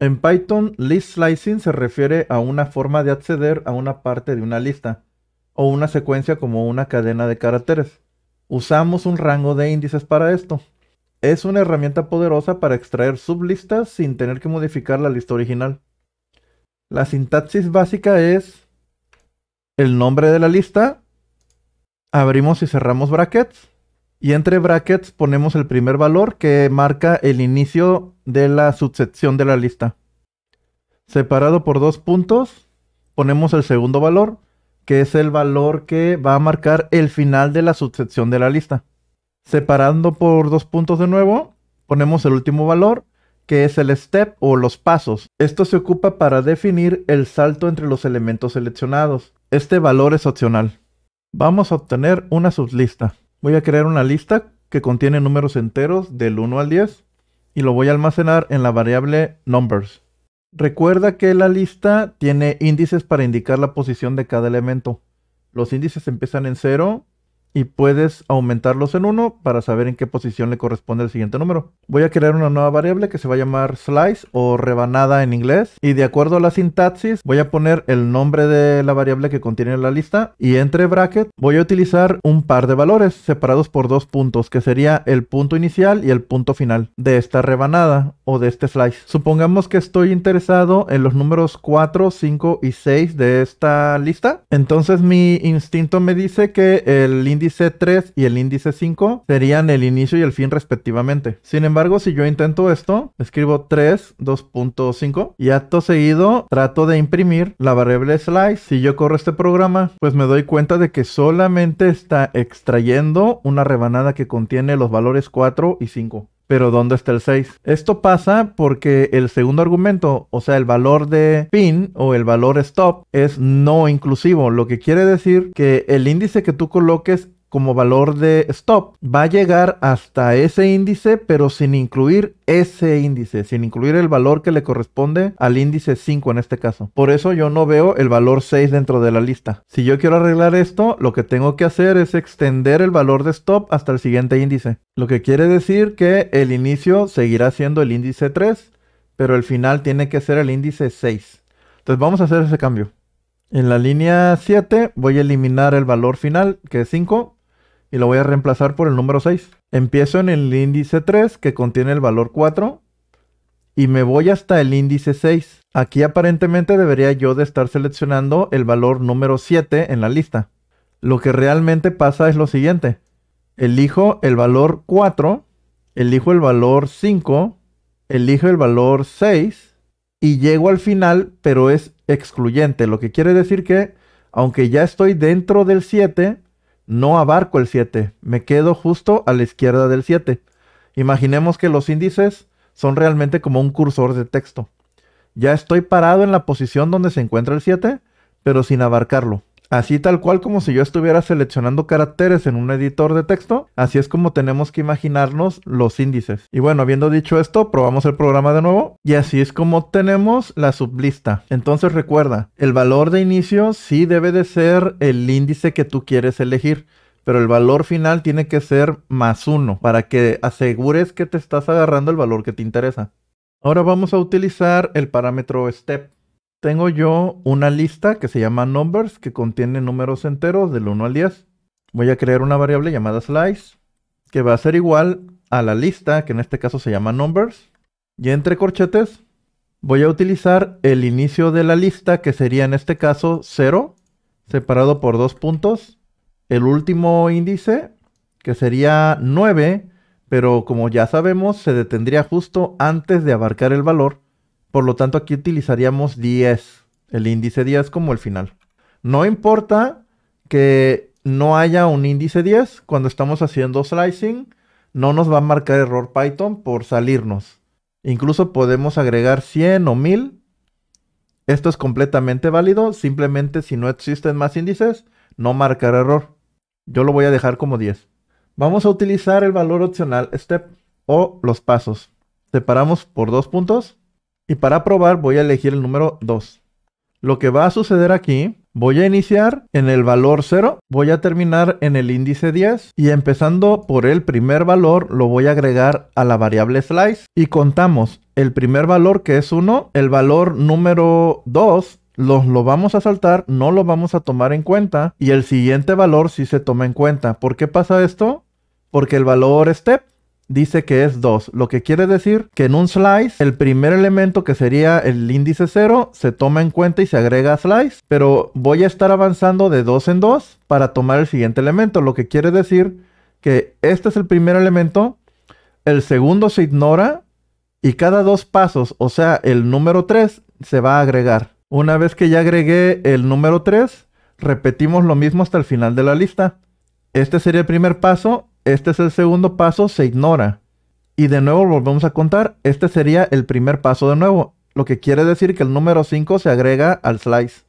En Python, list slicing se refiere a una forma de acceder a una parte de una lista o una secuencia como una cadena de caracteres. Usamos un rango de índices para esto. Es una herramienta poderosa para extraer sublistas sin tener que modificar la lista original. La sintaxis básica es el nombre de la lista, abrimos y cerramos brackets, y entre brackets ponemos el primer valor que marca el inicio de la subsección de la lista. Separado por dos puntos, ponemos el segundo valor, que es el valor que va a marcar el final de la subsección de la lista. Separando por dos puntos de nuevo, ponemos el último valor, que es el step o los pasos. Esto se ocupa para definir el salto entre los elementos seleccionados. Este valor es opcional. Vamos a obtener una sublista. Voy a crear una lista que contiene números enteros del 1 al 10 y lo voy a almacenar en la variable numbers. Recuerda que la lista tiene índices para indicar la posición de cada elemento. Los índices empiezan en 0 y puedes aumentarlos en uno para saber en qué posición le corresponde el siguiente número. Voy a crear una nueva variable que se va a llamar slice o rebanada en inglés y de acuerdo a la sintaxis voy a poner el nombre de la variable que contiene la lista y entre bracket voy a utilizar un par de valores separados por dos puntos que sería el punto inicial y el punto final de esta rebanada o de este slice. Supongamos que estoy interesado en los números 4, 5 y 6 de esta lista. Entonces mi instinto me dice que el índice 3 y el índice 5 serían el inicio y el fin respectivamente. Sin embargo, si yo intento esto, escribo 3, 2.5 y acto seguido trato de imprimir la variable slice. Si yo corro este programa, pues me doy cuenta de que solamente está extrayendo una rebanada que contiene los valores 4 y 5 pero ¿dónde está el 6? Esto pasa porque el segundo argumento, o sea, el valor de pin o el valor stop es no inclusivo, lo que quiere decir que el índice que tú coloques como valor de stop va a llegar hasta ese índice, pero sin incluir ese índice, sin incluir el valor que le corresponde al índice 5 en este caso. Por eso yo no veo el valor 6 dentro de la lista. Si yo quiero arreglar esto, lo que tengo que hacer es extender el valor de stop hasta el siguiente índice. Lo que quiere decir que el inicio seguirá siendo el índice 3, pero el final tiene que ser el índice 6. Entonces vamos a hacer ese cambio. En la línea 7 voy a eliminar el valor final, que es 5, y lo voy a reemplazar por el número 6. Empiezo en el índice 3 que contiene el valor 4 y me voy hasta el índice 6. Aquí aparentemente debería yo de estar seleccionando el valor número 7 en la lista. Lo que realmente pasa es lo siguiente. Elijo el valor 4, elijo el valor 5, elijo el valor 6 y llego al final, pero es excluyente, lo que quiere decir que aunque ya estoy dentro del 7, no abarco el 7, me quedo justo a la izquierda del 7. Imaginemos que los índices son realmente como un cursor de texto. Ya estoy parado en la posición donde se encuentra el 7, pero sin abarcarlo. Así tal cual como si yo estuviera seleccionando caracteres en un editor de texto, así es como tenemos que imaginarnos los índices. Y bueno, habiendo dicho esto, probamos el programa de nuevo y así es como tenemos la sublista. Entonces recuerda, el valor de inicio sí debe de ser el índice que tú quieres elegir pero el valor final tiene que ser más uno para que asegures que te estás agarrando el valor que te interesa. Ahora vamos a utilizar el parámetro step tengo yo una lista que se llama numbers que contiene números enteros del 1 al 10. Voy a crear una variable llamada slice que va a ser igual a la lista que en este caso se llama numbers. Y entre corchetes voy a utilizar el inicio de la lista que sería en este caso 0 separado por dos puntos. El último índice que sería 9, pero como ya sabemos se detendría justo antes de abarcar el valor por lo tanto, aquí utilizaríamos 10, el índice 10 como el final. No importa que no haya un índice 10 cuando estamos haciendo slicing, no nos va a marcar error Python por salirnos. Incluso podemos agregar 100 o 1000. Esto es completamente válido, simplemente si no existen más índices, no marcará error. Yo lo voy a dejar como 10. Vamos a utilizar el valor opcional step o los pasos. Separamos por dos puntos y para probar voy a elegir el número 2. Lo que va a suceder aquí, voy a iniciar en el valor 0, voy a terminar en el índice 10 y empezando por el primer valor lo voy a agregar a la variable slice y contamos el primer valor que es 1, el valor número 2 lo vamos a saltar, no lo vamos a tomar en cuenta y el siguiente valor sí se toma en cuenta. ¿Por qué pasa esto? Porque el valor step dice que es 2, lo que quiere decir que en un slice el primer elemento que sería el índice 0 se toma en cuenta y se agrega a slice, pero voy a estar avanzando de 2 en 2 para tomar el siguiente elemento, lo que quiere decir que este es el primer elemento, el segundo se ignora y cada dos pasos, o sea, el número 3 se va a agregar. Una vez que ya agregué el número 3, repetimos lo mismo hasta el final de la lista. Este sería el primer paso este es el segundo paso, se ignora. Y de nuevo volvemos a contar. Este sería el primer paso de nuevo, lo que quiere decir que el número 5 se agrega al slice.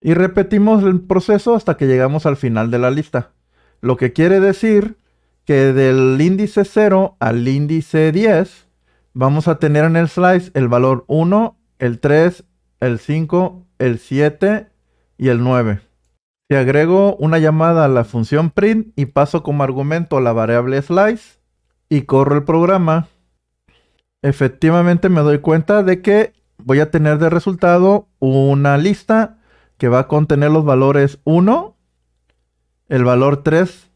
Y repetimos el proceso hasta que llegamos al final de la lista. Lo que quiere decir que del índice 0 al índice 10 vamos a tener en el slice el valor 1, el 3, el 5, el 7 y el 9. Si agrego una llamada a la función print y paso como argumento la variable slice y corro el programa, efectivamente me doy cuenta de que voy a tener de resultado una lista que va a contener los valores 1, el valor 3,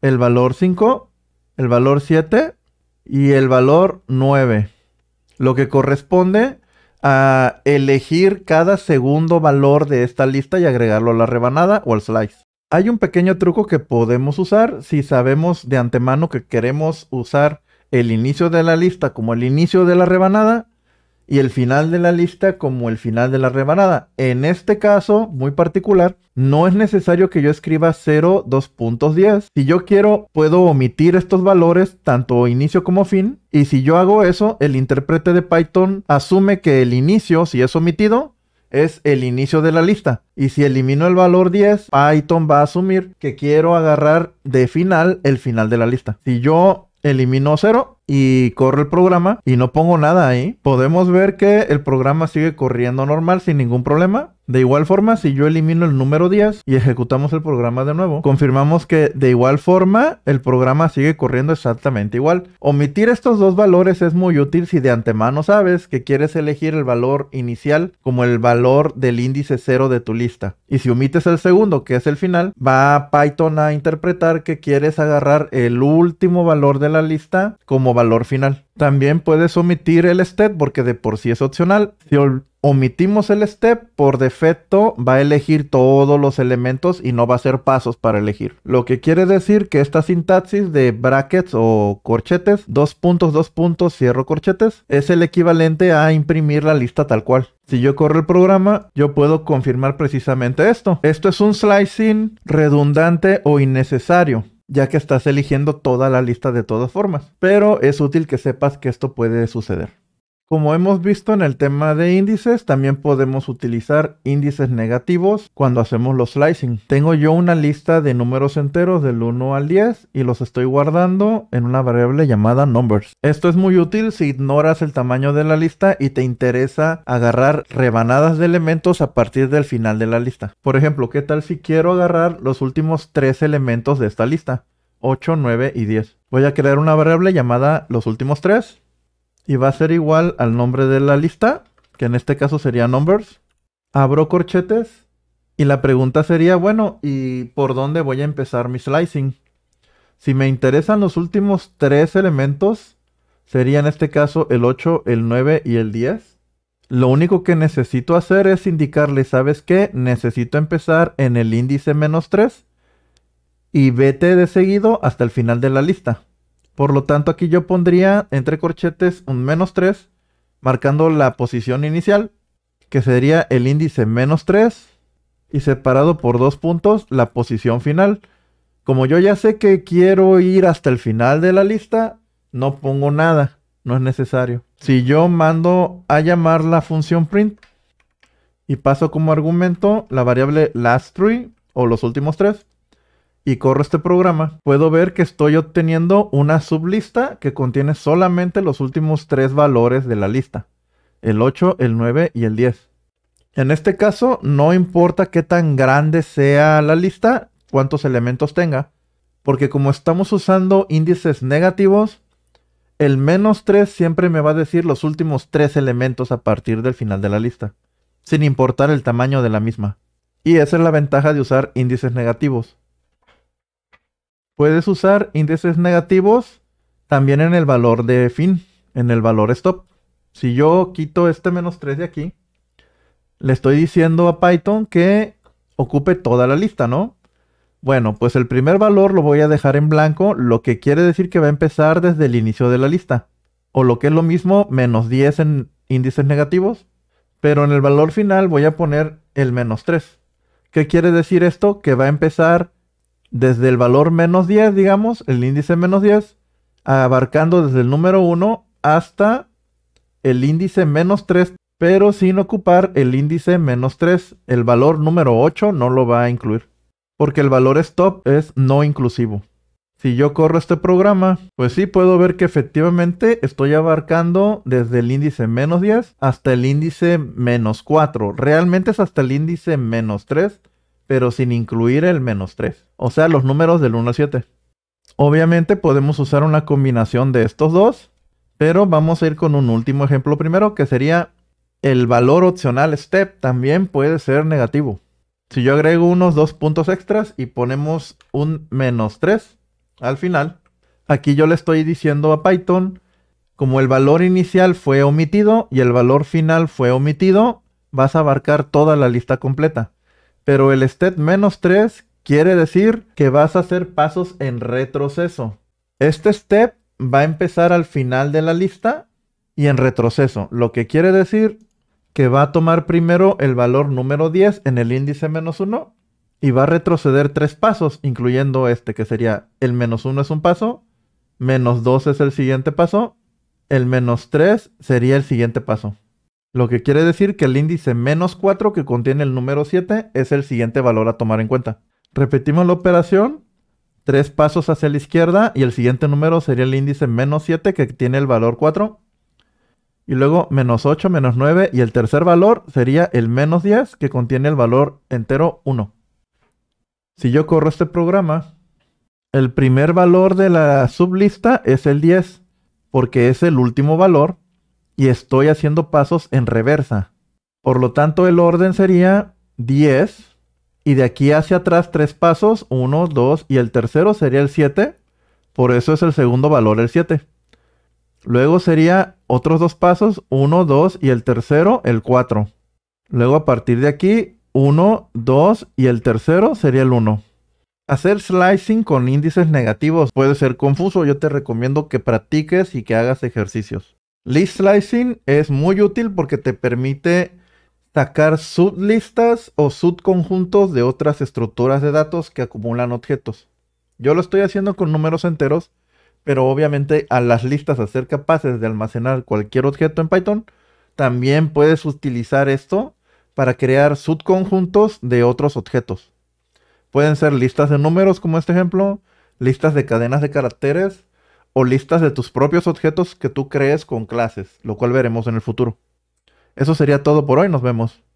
el valor 5, el valor 7 y el valor 9, lo que corresponde a elegir cada segundo valor de esta lista y agregarlo a la rebanada o al slice. Hay un pequeño truco que podemos usar si sabemos de antemano que queremos usar el inicio de la lista como el inicio de la rebanada y el final de la lista como el final de la rebanada. En este caso muy particular, no es necesario que yo escriba 0, 2.10. Si yo quiero, puedo omitir estos valores, tanto inicio como fin. Y si yo hago eso, el intérprete de Python asume que el inicio, si es omitido, es el inicio de la lista. Y si elimino el valor 10, Python va a asumir que quiero agarrar de final el final de la lista. Si yo elimino 0, y corre el programa y no pongo nada ahí, podemos ver que el programa sigue corriendo normal sin ningún problema. De igual forma, si yo elimino el número 10 y ejecutamos el programa de nuevo, confirmamos que de igual forma el programa sigue corriendo exactamente igual. Omitir estos dos valores es muy útil si de antemano sabes que quieres elegir el valor inicial como el valor del índice 0 de tu lista. Y si omites el segundo, que es el final, va Python a interpretar que quieres agarrar el último valor de la lista como valor final. También puedes omitir el step porque de por sí es opcional. Si omitimos el step, por defecto va a elegir todos los elementos y no va a ser pasos para elegir. Lo que quiere decir que esta sintaxis de brackets o corchetes, dos puntos, dos puntos, cierro corchetes, es el equivalente a imprimir la lista tal cual. Si yo corro el programa, yo puedo confirmar precisamente esto. Esto es un slicing redundante o innecesario ya que estás eligiendo toda la lista de todas formas. Pero es útil que sepas que esto puede suceder. Como hemos visto en el tema de índices, también podemos utilizar índices negativos cuando hacemos los slicing. Tengo yo una lista de números enteros del 1 al 10 y los estoy guardando en una variable llamada numbers. Esto es muy útil si ignoras el tamaño de la lista y te interesa agarrar rebanadas de elementos a partir del final de la lista. Por ejemplo, ¿qué tal si quiero agarrar los últimos tres elementos de esta lista? 8, 9 y 10. Voy a crear una variable llamada los últimos tres y va a ser igual al nombre de la lista, que en este caso sería numbers. Abro corchetes y la pregunta sería, bueno, ¿y por dónde voy a empezar mi slicing? Si me interesan los últimos tres elementos, sería en este caso el 8, el 9 y el 10. Lo único que necesito hacer es indicarle, ¿sabes qué? Necesito empezar en el índice menos 3 y vete de seguido hasta el final de la lista. Por lo tanto, aquí yo pondría entre corchetes un menos 3, marcando la posición inicial, que sería el índice menos 3, y separado por dos puntos la posición final. Como yo ya sé que quiero ir hasta el final de la lista, no pongo nada, no es necesario. Si yo mando a llamar la función print y paso como argumento la variable last three o los últimos tres, y corro este programa, puedo ver que estoy obteniendo una sublista que contiene solamente los últimos tres valores de la lista, el 8, el 9 y el 10. En este caso, no importa qué tan grande sea la lista, cuántos elementos tenga, porque como estamos usando índices negativos, el menos 3 siempre me va a decir los últimos tres elementos a partir del final de la lista, sin importar el tamaño de la misma. Y esa es la ventaja de usar índices negativos. Puedes usar índices negativos también en el valor de fin, en el valor stop. Si yo quito este menos 3 de aquí, le estoy diciendo a Python que ocupe toda la lista, ¿no? Bueno, pues el primer valor lo voy a dejar en blanco, lo que quiere decir que va a empezar desde el inicio de la lista. O lo que es lo mismo, menos 10 en índices negativos. Pero en el valor final voy a poner el menos 3. ¿Qué quiere decir esto? Que va a empezar desde el valor menos 10, digamos, el índice menos 10, abarcando desde el número 1 hasta el índice menos 3, pero sin ocupar el índice menos 3. El valor número 8 no lo va a incluir, porque el valor stop es no inclusivo. Si yo corro este programa, pues sí puedo ver que efectivamente estoy abarcando desde el índice menos 10 hasta el índice menos 4. Realmente es hasta el índice menos 3, pero sin incluir el menos 3. O sea, los números del 1 al 7. Obviamente podemos usar una combinación de estos dos, pero vamos a ir con un último ejemplo primero, que sería el valor opcional step también puede ser negativo. Si yo agrego unos dos puntos extras y ponemos un menos 3 al final, aquí yo le estoy diciendo a Python, como el valor inicial fue omitido y el valor final fue omitido, vas a abarcar toda la lista completa pero el step menos 3 quiere decir que vas a hacer pasos en retroceso. Este step va a empezar al final de la lista y en retroceso, lo que quiere decir que va a tomar primero el valor número 10 en el índice menos 1 y va a retroceder tres pasos, incluyendo este que sería el menos 1 es un paso, menos 2 es el siguiente paso, el menos 3 sería el siguiente paso. Lo que quiere decir que el índice menos 4 que contiene el número 7 es el siguiente valor a tomar en cuenta. Repetimos la operación, tres pasos hacia la izquierda y el siguiente número sería el índice menos 7 que tiene el valor 4. Y luego menos 8, menos 9 y el tercer valor sería el menos 10 que contiene el valor entero 1. Si yo corro este programa, el primer valor de la sublista es el 10 porque es el último valor y estoy haciendo pasos en reversa. Por lo tanto, el orden sería 10 y de aquí hacia atrás tres pasos, 1, 2 y el tercero sería el 7. Por eso es el segundo valor el 7. Luego sería otros dos pasos, 1, 2 y el tercero el 4. Luego a partir de aquí, 1, 2 y el tercero sería el 1. Hacer slicing con índices negativos puede ser confuso. Yo te recomiendo que practiques y que hagas ejercicios. List slicing es muy útil porque te permite sacar sublistas o subconjuntos de otras estructuras de datos que acumulan objetos. Yo lo estoy haciendo con números enteros, pero obviamente a las listas a ser capaces de almacenar cualquier objeto en Python, también puedes utilizar esto para crear subconjuntos de otros objetos. Pueden ser listas de números como este ejemplo, listas de cadenas de caracteres, o listas de tus propios objetos que tú crees con clases, lo cual veremos en el futuro. Eso sería todo por hoy, nos vemos.